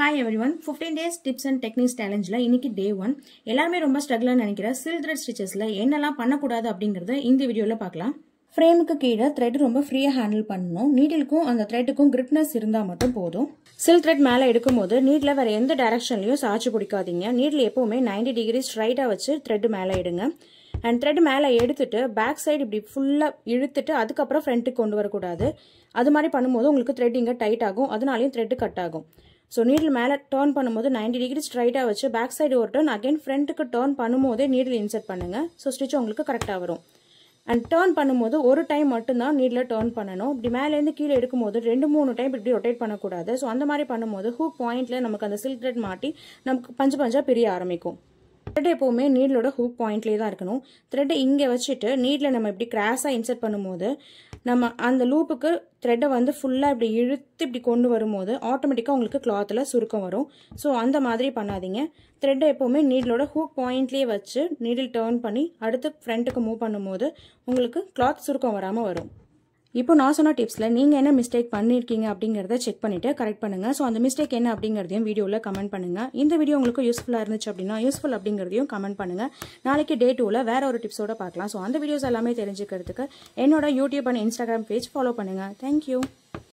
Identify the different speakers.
Speaker 1: hi everyone fifteen days tips and techniques சேலஞ்சில் இன்றைக்கி day one எல்லாருமே ரொம்ப ஸ்ட்ரகிளாக நினைக்கிற சில் த்ரெட் ஸ்டிச்சஸில் என்னெல்லாம் பண்ணக்கூடாது அப்படிங்கிறத இந்த வீடியோவில் பார்க்கலாம் ஃப்ரேமுக்கு கீழே த்ரெட் ரொம்ப ஃப்ரீயாக ஹேண்டில் பண்ணணும் நீடிலுக்கும் அந்த த்ரெட்டுக்கும் கிரிப்னஸ் இருந்தால் மட்டும் போதும் சில் த்ரெட் மேலே எடுக்கும்போது நீட்டில் வேறு எந்த டைரக்ஷன்லையும் சாய்ச்சி பிடிக்காதீங்க நீட்டில் எப்போவுமே நைன்டி டிகிரி ஸ்ட்ரைட்டாக வச்சு த்ரெட் மேலே எடுங்க அண்ட் த்ரெட் மேலே எடுத்துட்டு பேக் சைடு இப்படி ஃபுல்லாக இழுத்துட்டு அதுக்கப்புறம் ஃப்ரண்ட்டுக்கு கொண்டு வரக்கூடாது அது மாதிரி பண்ணும்போது உங்களுக்கு த்ரெட் இங்கே டைட் ஆகும் அதனாலையும் த்ரெட்டு கட் ஆகும் ஸோ நீடில் மேலே டேர்ன் பண்ணும்போது நைன்டி டிகிரி ஸ்ட்ரைட்டாக வச்சு பேக் சைடு ஒரு டேர்ன் அகைன் ஃப்ரண்ட்டுக்கு டேர்ன் பண்ணும்போதே நீடில் இன்சர்ட் பண்ணுங்கள் ஸோ ஸ்டிச் உங்களுக்கு கரெக்டாக வரும் அண்ட் டேர்ன் பண்ணும்போது ஒரு டைம் மட்டும்தான் நீடில் டேர்ன் பண்ணணும் இப்படி மேலேருந்து கீழே எடுக்கும்போது ரெண்டு மூணு டைம் இப்படி ரொட்டேட் பண்ணக்கூடாது ஸோ அந்த மாதிரி பண்ணும்போது ஹூக் பாயிண்ட்டில் நமக்கு அந்த சில்க் த்ரெட் மாட்டி நமக்கு பஞ்சு பஞ்சாக பிரிய ஆரம்பிக்கும் த்ரெட் எப்போவுமே நீடலோட ஹூக் பாயிண்ட்லேயே தான் இருக்கணும் த்ரெட்டை இங்கே வச்சுட்டு நீடில் நம்ம இப்படி கிராஸாக இன்சர்ட் பண்ணும்போது நம்ம அந்த லூப்புக்கு த்ரெட்டை வந்து ஃபுல்லாக இப்படி இழுத்து இப்படி கொண்டு வரும்போது ஆட்டோமேட்டிக்காக உங்களுக்கு கிளாத்தில் சுருக்கம் வரும் ஸோ அந்த மாதிரி பண்ணாதீங்க த்ரெட்டை எப்போவுமே நீடலோட ஹூக் பாயிண்ட்லேயே வச்சு நீடில் டேர்ன் பண்ணி அடுத்து ஃப்ரண்ட்டுக்கு மூவ் பண்ணும்போது உங்களுக்கு கிளாத் சுருக்கம் வராமல் வரும் இப்போ நான் சொன்ன டிப்ஸில் நீங்கள் என்ன மிஸ்டேக் பண்ணியிருக்கீங்க அப்படிங்கிறத செக் பண்ணிவிட்டு கரெக்ட் பண்ணுங்கள் ஸோ அந்த மிஸ்டேக் என்ன அப்படிங்கிறதையும் வீடியோவில் கமெண்ட் பண்ணுங்கள் இந்த வீடியோ உங்களுக்கு யூஸ்ஃபுல்லாக இருந்துச்சு அப்படின்னா யூஸ்ஃபுல் அப்படிங்கிறதையும் கமெண்ட் பண்ணுங்கள் நாளைக்கு டே டூவில் வேறு ஒரு டிப்ஸோட பார்க்கலாம் ஸோ அந்த வீடியோஸ் எல்லாமே தெரிஞ்சுக்கிறதுக்கு என்னோட YouTube and Instagram page follow பண்ணுங்கள் தேங்க்யூ